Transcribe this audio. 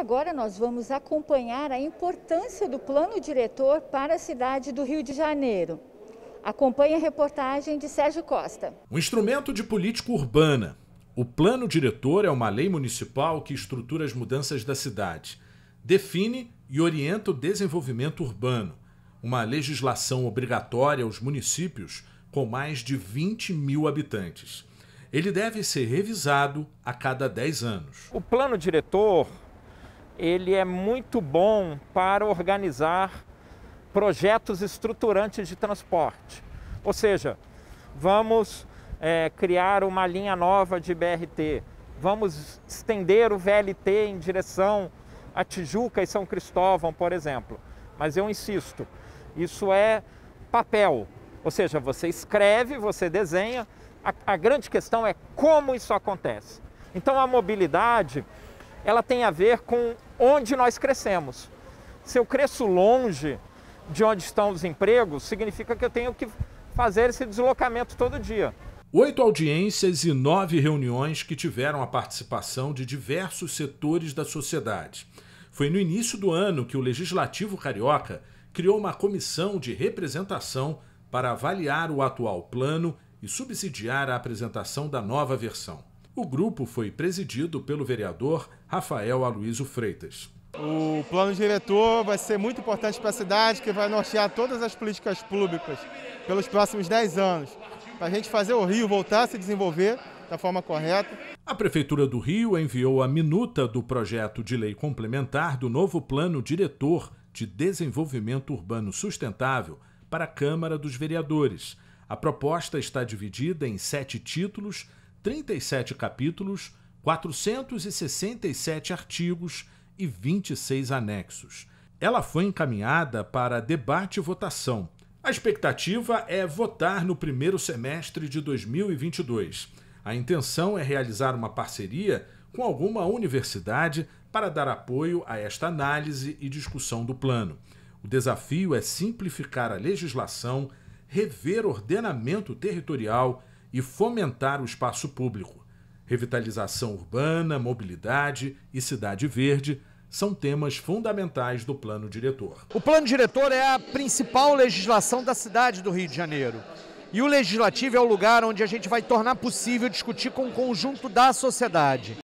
agora nós vamos acompanhar a importância do plano diretor para a cidade do Rio de Janeiro. Acompanhe a reportagem de Sérgio Costa. Um instrumento de política urbana. O plano diretor é uma lei municipal que estrutura as mudanças da cidade, define e orienta o desenvolvimento urbano, uma legislação obrigatória aos municípios com mais de 20 mil habitantes. Ele deve ser revisado a cada 10 anos. O plano diretor ele é muito bom para organizar projetos estruturantes de transporte. Ou seja, vamos é, criar uma linha nova de BRT, vamos estender o VLT em direção a Tijuca e São Cristóvão, por exemplo. Mas eu insisto, isso é papel, ou seja, você escreve, você desenha. A, a grande questão é como isso acontece. Então a mobilidade ela tem a ver com onde nós crescemos. Se eu cresço longe de onde estão os empregos, significa que eu tenho que fazer esse deslocamento todo dia. Oito audiências e nove reuniões que tiveram a participação de diversos setores da sociedade. Foi no início do ano que o Legislativo Carioca criou uma comissão de representação para avaliar o atual plano e subsidiar a apresentação da nova versão. O grupo foi presidido pelo vereador Rafael Aloysio Freitas. O plano diretor vai ser muito importante para a cidade, que vai nortear todas as políticas públicas pelos próximos 10 anos, para a gente fazer o Rio voltar a se desenvolver da forma correta. A Prefeitura do Rio enviou a minuta do projeto de lei complementar do novo plano diretor de desenvolvimento urbano sustentável para a Câmara dos Vereadores. A proposta está dividida em sete títulos, 37 capítulos, 467 artigos e 26 anexos. Ela foi encaminhada para debate e votação. A expectativa é votar no primeiro semestre de 2022. A intenção é realizar uma parceria com alguma universidade para dar apoio a esta análise e discussão do plano. O desafio é simplificar a legislação, rever ordenamento territorial e fomentar o espaço público. Revitalização urbana, mobilidade e cidade verde são temas fundamentais do plano diretor. O plano diretor é a principal legislação da cidade do Rio de Janeiro. E o legislativo é o lugar onde a gente vai tornar possível discutir com o conjunto da sociedade.